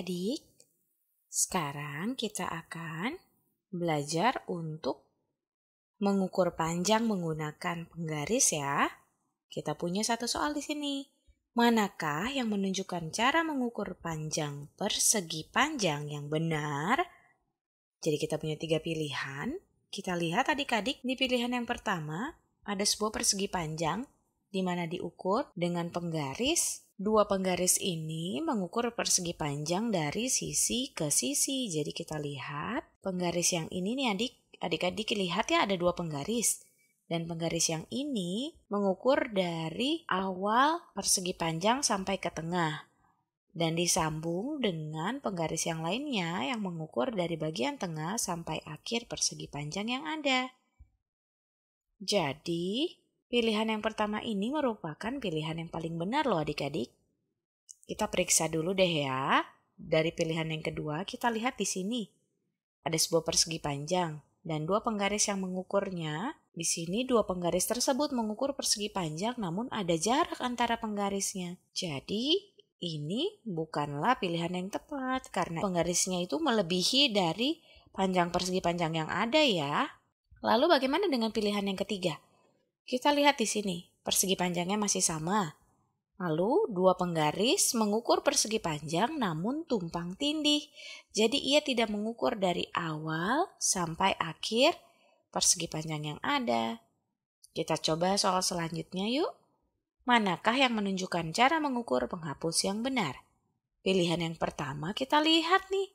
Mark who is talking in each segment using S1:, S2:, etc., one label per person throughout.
S1: adik-adik, sekarang kita akan belajar untuk mengukur panjang menggunakan penggaris ya. Kita punya satu soal di sini. Manakah yang menunjukkan cara mengukur panjang persegi panjang yang benar? Jadi kita punya tiga pilihan. Kita lihat adik-adik di pilihan yang pertama ada sebuah persegi panjang di mana diukur dengan penggaris. Dua penggaris ini mengukur persegi panjang dari sisi ke sisi. Jadi kita lihat penggaris yang ini nih adik, adik-adik lihat ya ada dua penggaris. Dan penggaris yang ini mengukur dari awal persegi panjang sampai ke tengah dan disambung dengan penggaris yang lainnya yang mengukur dari bagian tengah sampai akhir persegi panjang yang ada. Jadi, Pilihan yang pertama ini merupakan pilihan yang paling benar loh adik-adik. Kita periksa dulu deh ya. Dari pilihan yang kedua kita lihat di sini. Ada sebuah persegi panjang dan dua penggaris yang mengukurnya. Di sini dua penggaris tersebut mengukur persegi panjang namun ada jarak antara penggarisnya. Jadi ini bukanlah pilihan yang tepat karena penggarisnya itu melebihi dari panjang persegi panjang yang ada ya. Lalu bagaimana dengan pilihan yang ketiga? Kita lihat di sini, persegi panjangnya masih sama. Lalu, dua penggaris mengukur persegi panjang namun tumpang tindih. Jadi, ia tidak mengukur dari awal sampai akhir persegi panjang yang ada. Kita coba soal selanjutnya yuk. Manakah yang menunjukkan cara mengukur penghapus yang benar? Pilihan yang pertama kita lihat nih.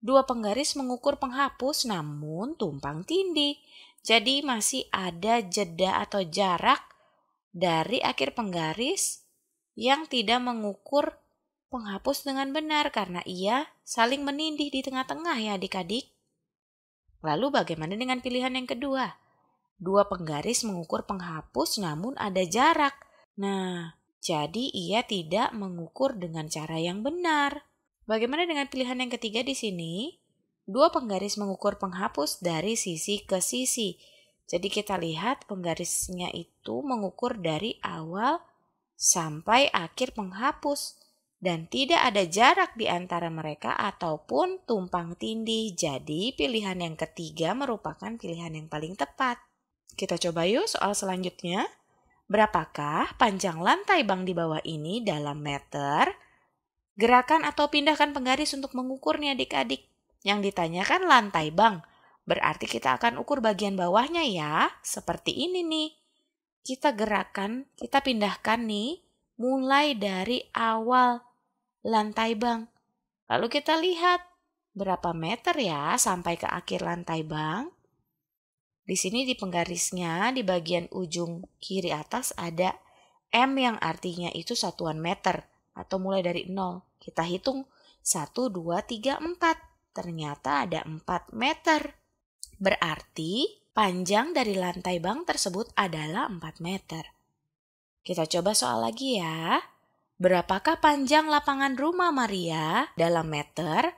S1: Dua penggaris mengukur penghapus namun tumpang tindih. Jadi masih ada jeda atau jarak dari akhir penggaris yang tidak mengukur penghapus dengan benar karena ia saling menindih di tengah-tengah ya adik-adik. Lalu bagaimana dengan pilihan yang kedua? Dua penggaris mengukur penghapus namun ada jarak. Nah, jadi ia tidak mengukur dengan cara yang benar. Bagaimana dengan pilihan yang ketiga di sini? Dua penggaris mengukur penghapus dari sisi ke sisi. Jadi kita lihat penggarisnya itu mengukur dari awal sampai akhir penghapus dan tidak ada jarak di antara mereka ataupun tumpang tindih. Jadi pilihan yang ketiga merupakan pilihan yang paling tepat. Kita coba yuk soal selanjutnya. Berapakah panjang lantai bank di bawah ini dalam meter? Gerakan atau pindahkan penggaris untuk mengukurnya adik-adik. Yang ditanyakan lantai bank. Berarti kita akan ukur bagian bawahnya ya, seperti ini nih. Kita gerakan kita pindahkan nih, mulai dari awal lantai bank. Lalu kita lihat berapa meter ya sampai ke akhir lantai bank. Di sini di penggarisnya, di bagian ujung kiri atas ada M yang artinya itu satuan meter atau mulai dari 0. Kita hitung 1, 2, 3, 4 ternyata ada 4 meter. Berarti panjang dari lantai bank tersebut adalah 4 meter. Kita coba soal lagi ya. Berapakah panjang lapangan rumah Maria dalam meter?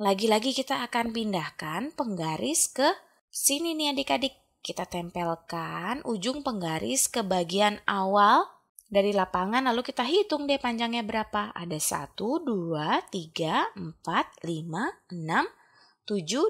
S1: Lagi-lagi kita akan pindahkan penggaris ke sini nih adik-adik. Kita tempelkan ujung penggaris ke bagian awal dari lapangan lalu kita hitung deh panjangnya berapa. Ada 1, 2, 3, 4, 5, 6, 7,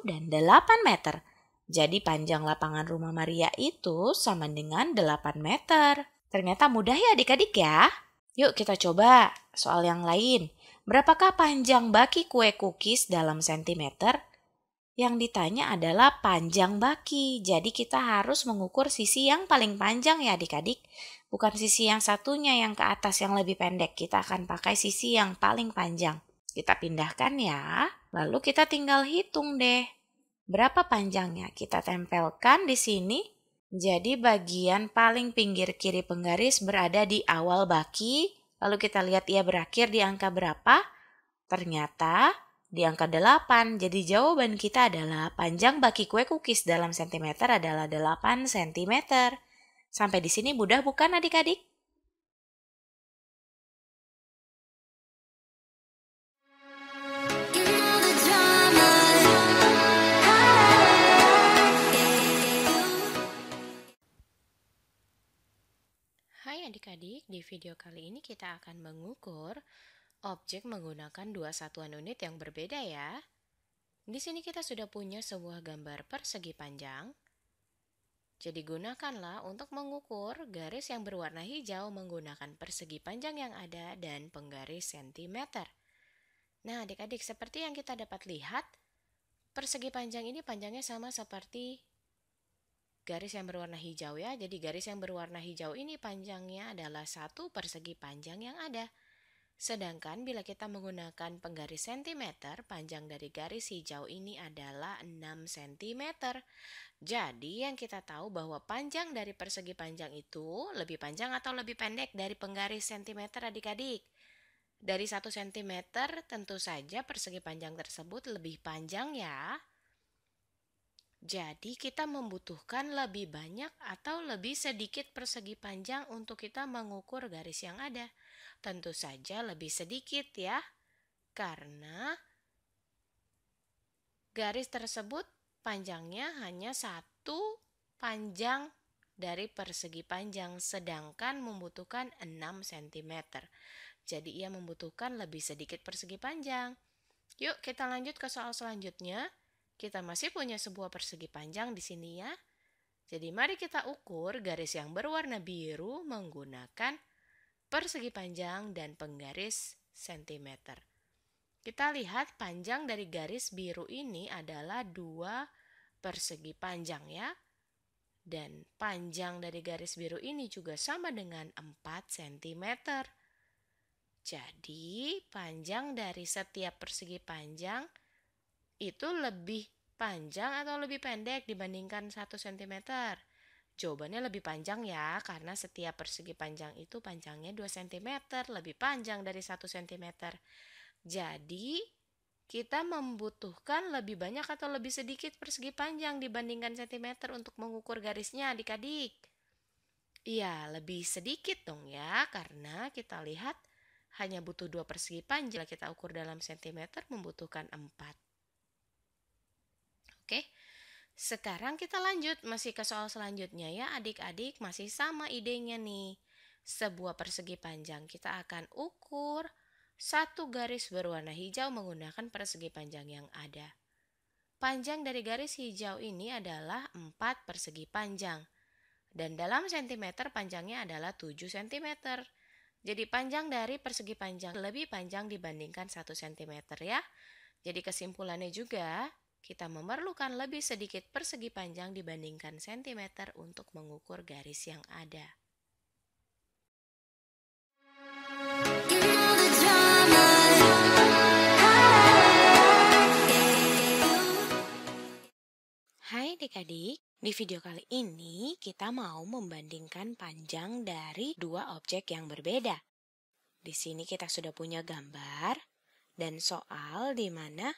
S1: dan 8 meter. Jadi panjang lapangan rumah Maria itu sama dengan 8 meter. Ternyata mudah ya adik-adik ya. Yuk kita coba soal yang lain. Berapakah panjang baki kue cookies dalam sentimeter? Yang ditanya adalah panjang baki, jadi kita harus mengukur sisi yang paling panjang ya adik-adik bukan sisi yang satunya yang ke atas yang lebih pendek. Kita akan pakai sisi yang paling panjang. Kita pindahkan ya, lalu kita tinggal hitung deh. Berapa panjangnya? Kita tempelkan di sini. Jadi bagian paling pinggir kiri penggaris berada di awal baki. Lalu kita lihat ia berakhir di angka berapa. Ternyata di angka 8. Jadi jawaban kita adalah panjang baki kue cookies dalam sentimeter adalah 8 sentimeter. Sampai di sini mudah bukan adik-adik? Hai adik-adik, di video kali ini kita akan mengukur objek menggunakan dua satuan unit yang berbeda ya. Di sini kita sudah punya sebuah gambar persegi panjang, jadi gunakanlah untuk mengukur garis yang berwarna hijau menggunakan persegi panjang yang ada dan penggaris sentimeter. Nah, adik-adik, seperti yang kita dapat lihat, persegi panjang ini panjangnya sama seperti garis yang berwarna hijau ya. Jadi garis yang berwarna hijau ini panjangnya adalah satu persegi panjang yang ada. Sedangkan bila kita menggunakan penggaris sentimeter, panjang dari garis hijau ini adalah 6 cm. Jadi yang kita tahu bahwa panjang dari persegi panjang itu lebih panjang atau lebih pendek dari penggaris sentimeter adik-adik. Dari 1 cm tentu saja persegi panjang tersebut lebih panjang ya. Jadi kita membutuhkan lebih banyak atau lebih sedikit persegi panjang untuk kita mengukur garis yang ada tentu saja lebih sedikit ya, karena garis tersebut panjangnya hanya satu panjang dari persegi panjang, sedangkan membutuhkan 6 cm. Jadi ia membutuhkan lebih sedikit persegi panjang. Yuk kita lanjut ke soal selanjutnya. Kita masih punya sebuah persegi panjang di sini ya. Jadi mari kita ukur garis yang berwarna biru menggunakan persegi panjang dan penggaris cm. Kita lihat panjang dari garis biru ini adalah dua persegi panjang ya. Dan panjang dari garis biru ini juga sama dengan 4 cm. Jadi panjang dari setiap persegi panjang itu lebih panjang atau lebih pendek dibandingkan 1 cm. Jawabannya lebih panjang ya, karena setiap persegi panjang itu panjangnya 2 cm, lebih panjang dari 1 cm. Jadi, kita membutuhkan lebih banyak atau lebih sedikit persegi panjang dibandingkan cm untuk mengukur garisnya adik-adik. Iya, -adik. lebih sedikit dong ya, karena kita lihat hanya butuh dua persegi panjang. Kita ukur dalam cm membutuhkan 4. Oke. Okay? Sekarang kita lanjut masih ke soal selanjutnya ya adik-adik masih sama idenya nih. Sebuah persegi panjang kita akan ukur satu garis berwarna hijau menggunakan persegi panjang yang ada. Panjang dari garis hijau ini adalah 4 persegi panjang. Dan dalam cm panjangnya adalah 7 cm. Jadi panjang dari persegi panjang lebih panjang dibandingkan 1 cm ya. Jadi kesimpulannya juga kita memerlukan lebih sedikit persegi panjang dibandingkan cm untuk mengukur garis yang ada. Hai adik-adik, di video kali ini kita mau membandingkan panjang dari dua objek yang berbeda. Di sini kita sudah punya gambar dan soal di mana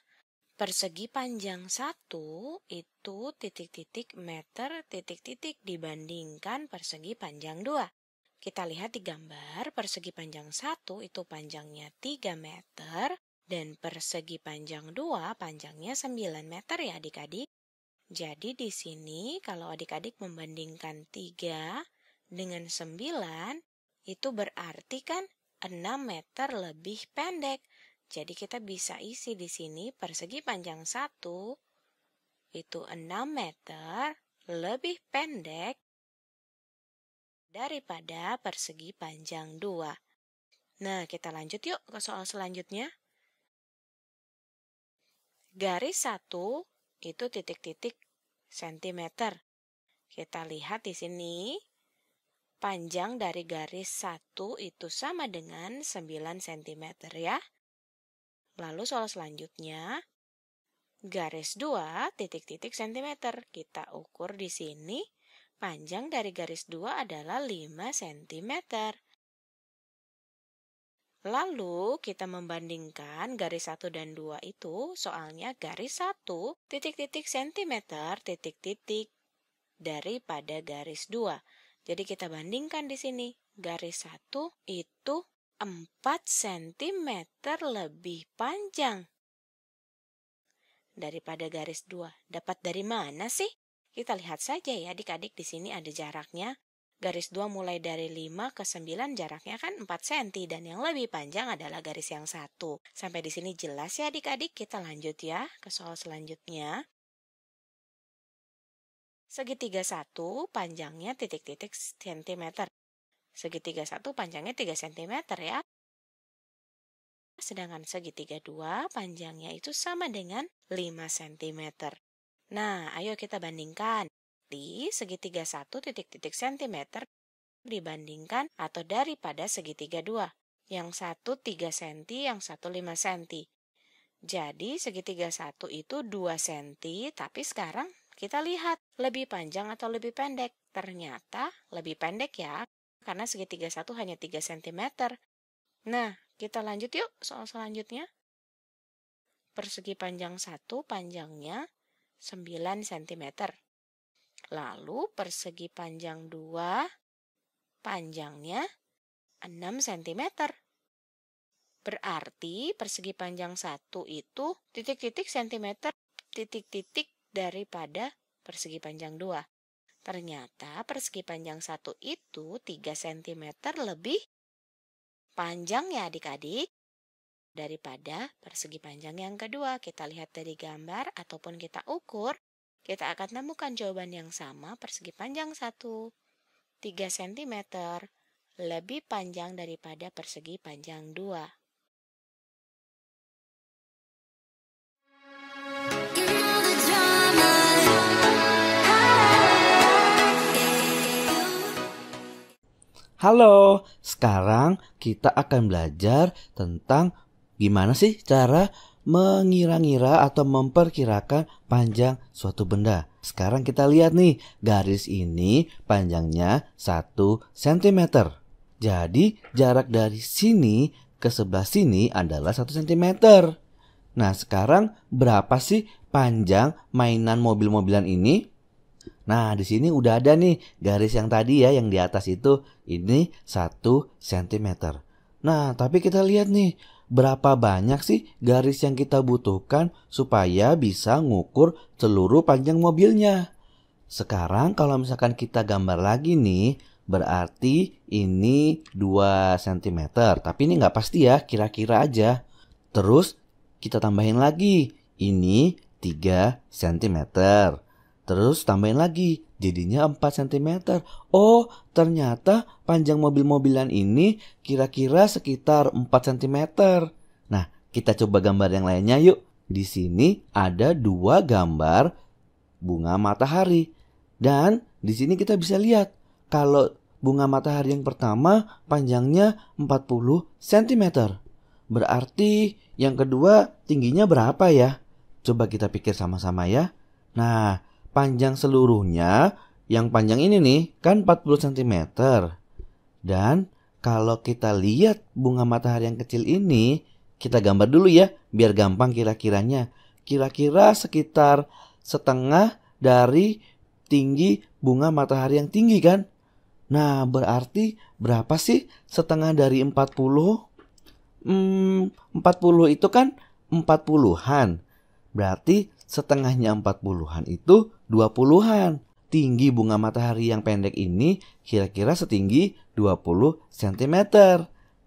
S1: Persegi panjang satu itu titik-titik meter titik-titik dibandingkan persegi panjang dua. Kita lihat di gambar, persegi panjang satu itu panjangnya 3 meter dan persegi panjang dua panjangnya 9 meter ya adik-adik. Jadi di sini kalau adik-adik membandingkan 3 dengan 9 itu berarti kan 6 meter lebih pendek jadi kita bisa isi di sini persegi panjang 1 itu 6 meter lebih pendek daripada persegi panjang 2. Nah, kita lanjut yuk ke soal selanjutnya. Garis 1 itu titik-titik sentimeter. Kita lihat di sini, panjang dari garis 1 itu sama dengan 9 cm ya. Lalu soal selanjutnya, garis 2 titik-titik cm. Kita ukur di sini, panjang dari garis 2 adalah 5 cm. Lalu kita membandingkan garis 1 dan 2 itu, soalnya garis 1 titik-titik cm titik-titik daripada garis 2. Jadi kita bandingkan di sini, garis 1 itu 4 cm lebih panjang daripada garis 2. Dapat dari mana sih? Kita lihat saja ya adik-adik di sini ada jaraknya. Garis 2 mulai dari 5 ke 9 jaraknya kan 4 cm dan yang lebih panjang adalah garis yang 1. Sampai di sini jelas ya adik-adik kita lanjut ya ke soal selanjutnya. Segitiga 1 panjangnya titik-titik cm. Segitiga 1 panjangnya 3 cm ya. Sedangkan segitiga 2 panjangnya itu sama dengan 5 cm. Nah, ayo kita bandingkan. Di segitiga 1 titik-titik cm dibandingkan atau daripada segitiga 2. Yang satu 3 cm, yang satu 5 cm. Jadi segitiga 1 itu 2 cm, tapi sekarang kita lihat lebih panjang atau lebih pendek. Ternyata lebih pendek ya, karena segitiga satu hanya 3 cm. Nah, kita lanjut yuk soal selanjutnya. Persegi panjang 1 panjangnya 9 cm. Lalu persegi panjang 2 panjangnya 6 cm. Berarti persegi panjang 1 itu titik-titik cm, titik-titik daripada persegi panjang 2. Ternyata persegi panjang satu itu 3 cm lebih panjang ya adik-adik daripada persegi panjang yang kedua. Kita lihat dari gambar ataupun kita ukur, kita akan temukan jawaban yang sama persegi panjang satu 3 cm lebih panjang daripada persegi panjang dua.
S2: Halo, sekarang kita akan belajar tentang gimana sih cara mengira-ngira atau memperkirakan panjang suatu benda. Sekarang kita lihat nih, garis ini panjangnya 1 cm. Jadi jarak dari sini ke sebelah sini adalah 1 cm. Nah sekarang berapa sih panjang mainan mobil-mobilan ini? Nah, di sini udah ada nih garis yang tadi ya yang di atas itu ini 1 cm. Nah, tapi kita lihat nih berapa banyak sih garis yang kita butuhkan supaya bisa ngukur seluruh panjang mobilnya. Sekarang kalau misalkan kita gambar lagi nih berarti ini 2 cm. Tapi ini nggak pasti ya, kira-kira aja. Terus kita tambahin lagi, ini 3 cm. Terus tambahin lagi, jadinya 4 cm. Oh, ternyata panjang mobil-mobilan ini kira-kira sekitar 4 cm. Nah, kita coba gambar yang lainnya yuk. Di sini ada dua gambar bunga matahari. Dan di sini kita bisa lihat kalau bunga matahari yang pertama panjangnya 40 cm. Berarti yang kedua tingginya berapa ya? Coba kita pikir sama-sama ya. Nah, panjang seluruhnya, yang panjang ini nih kan 40 cm. Dan kalau kita lihat bunga matahari yang kecil ini, kita gambar dulu ya biar gampang kira-kiranya. Kira-kira sekitar setengah dari tinggi bunga matahari yang tinggi kan? Nah, berarti berapa sih setengah dari 40? Hmm, 40 itu kan 40-an. Berarti setengahnya 40-an itu 20-an. Tinggi bunga matahari yang pendek ini kira-kira setinggi 20 cm.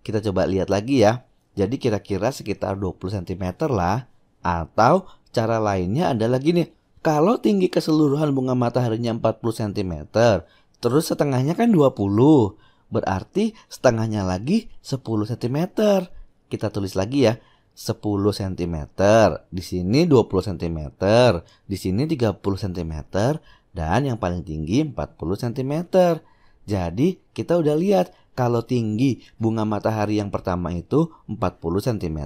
S2: Kita coba lihat lagi ya. Jadi kira-kira sekitar 20 cm lah. Atau cara lainnya adalah gini. Kalau tinggi keseluruhan bunga mataharinya 40 cm, terus setengahnya kan 20. Berarti setengahnya lagi 10 cm. Kita tulis lagi ya. 10 cm, di sini 20 cm, di sini 30 cm, dan yang paling tinggi 40 cm. Jadi kita udah lihat kalau tinggi bunga matahari yang pertama itu 40 cm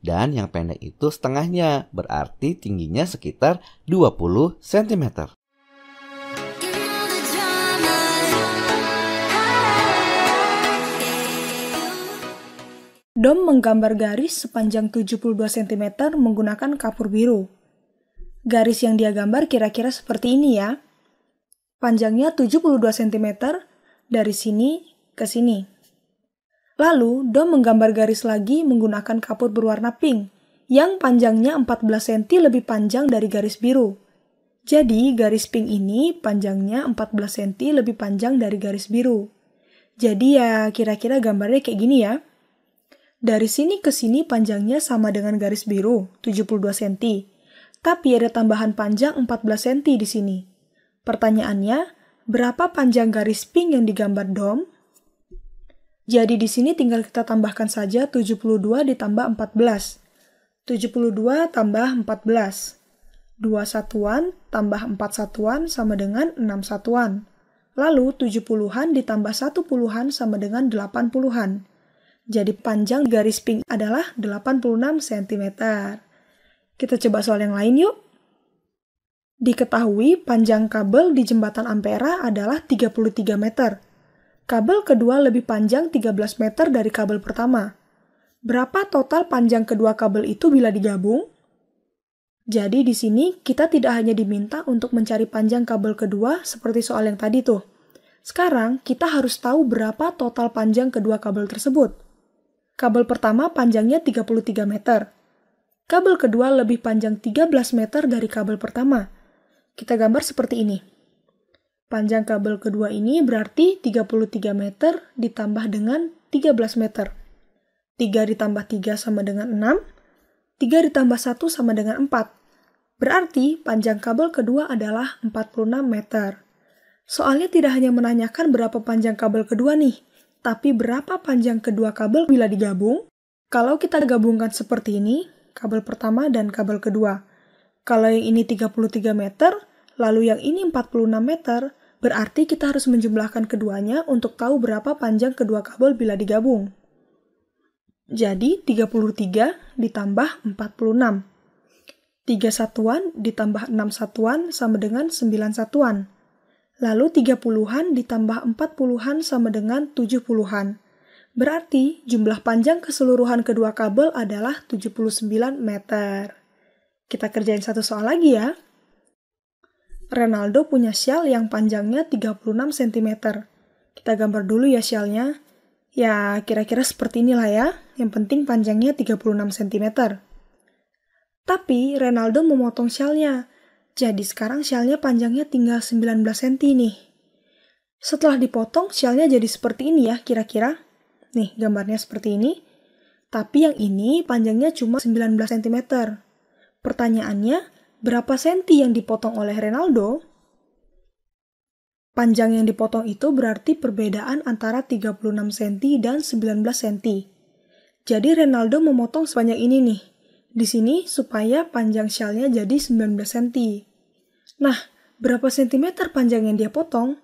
S2: dan yang pendek itu setengahnya berarti tingginya sekitar 20 cm.
S3: Dom menggambar garis sepanjang 72 cm menggunakan kapur biru. Garis yang dia gambar kira-kira seperti ini ya. Panjangnya 72 cm dari sini ke sini. Lalu, Dom menggambar garis lagi menggunakan kapur berwarna pink yang panjangnya 14 cm lebih panjang dari garis biru. Jadi, garis pink ini panjangnya 14 cm lebih panjang dari garis biru. Jadi ya kira-kira gambarnya kayak gini ya. Dari sini ke sini panjangnya sama dengan garis biru, 72 cm. Tapi ada tambahan panjang 14 cm di sini. Pertanyaannya, berapa panjang garis pink yang digambar dom? Jadi di sini tinggal kita tambahkan saja 72 ditambah 14. 72 tambah 14. 2 satuan tambah 4 satuan sama dengan 6 satuan. Lalu 70-an ditambah 1 puluhan sama dengan 8 puluhan. Jadi panjang garis pink adalah 86 cm. Kita coba soal yang lain yuk. Diketahui panjang kabel di jembatan Ampera adalah 33 meter. Kabel kedua lebih panjang 13 meter dari kabel pertama. Berapa total panjang kedua kabel itu bila digabung? Jadi di sini kita tidak hanya diminta untuk mencari panjang kabel kedua seperti soal yang tadi tuh. Sekarang kita harus tahu berapa total panjang kedua kabel tersebut. Kabel pertama panjangnya 33 meter. Kabel kedua lebih panjang 13 meter dari kabel pertama. Kita gambar seperti ini. Panjang kabel kedua ini berarti 33 meter ditambah dengan 13 meter. 3 ditambah 3 sama dengan 6, 3 ditambah 1 sama dengan 4. Berarti panjang kabel kedua adalah 46 meter. Soalnya tidak hanya menanyakan berapa panjang kabel kedua nih, tapi berapa panjang kedua kabel bila digabung? Kalau kita gabungkan seperti ini, kabel pertama dan kabel kedua. Kalau yang ini 33 meter, lalu yang ini 46 meter, berarti kita harus menjumlahkan keduanya untuk tahu berapa panjang kedua kabel bila digabung. Jadi 33 ditambah 46. 3 satuan ditambah 6 satuan sama dengan 9 satuan. Lalu 30-an ditambah 40-an sama dengan 70-an. Berarti jumlah panjang keseluruhan kedua kabel adalah 79 meter. Kita kerjain satu soal lagi ya. Ronaldo punya sial yang panjangnya 36 cm. Kita gambar dulu ya sialnya. Ya, kira-kira seperti inilah ya. Yang penting panjangnya 36 cm. Tapi, Ronaldo memotong sialnya jadi sekarang shellnya panjangnya tinggal 19 cm nih. Setelah dipotong, shellnya jadi seperti ini ya kira-kira. Nih, gambarnya seperti ini. Tapi yang ini panjangnya cuma 19 cm. Pertanyaannya, berapa senti yang dipotong oleh Ronaldo? Panjang yang dipotong itu berarti perbedaan antara 36 cm dan 19 cm. Jadi Ronaldo memotong sepanjang ini nih. Di sini supaya panjang shellnya jadi 19 cm. Nah, berapa sentimeter panjang yang dia potong?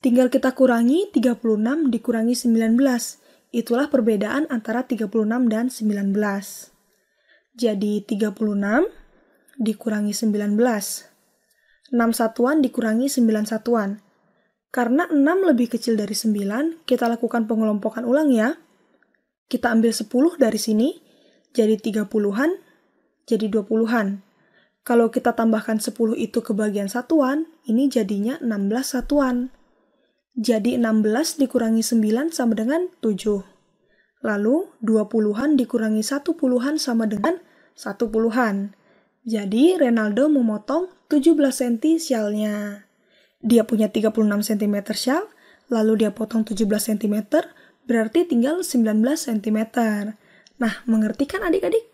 S3: Tinggal kita kurangi 36 dikurangi 19. Itulah perbedaan antara 36 dan 19. Jadi 36 dikurangi 19. 6 satuan dikurangi 9 satuan. Karena 6 lebih kecil dari 9, kita lakukan pengelompokan ulang ya. Kita ambil 10 dari sini, jadi 30-an, jadi 20-an. Kalau kita tambahkan 10 itu ke bagian satuan, ini jadinya 16 satuan. Jadi 16 dikurangi 9 sama dengan 7. Lalu 2 puluhan dikurangi 1 puluhan sama dengan 1 puluhan. Jadi Ronaldo memotong 17 cm sialnya. Dia punya 36 cm sial, lalu dia potong 17 cm, berarti tinggal 19 cm. Nah, mengerti kan adik-adik?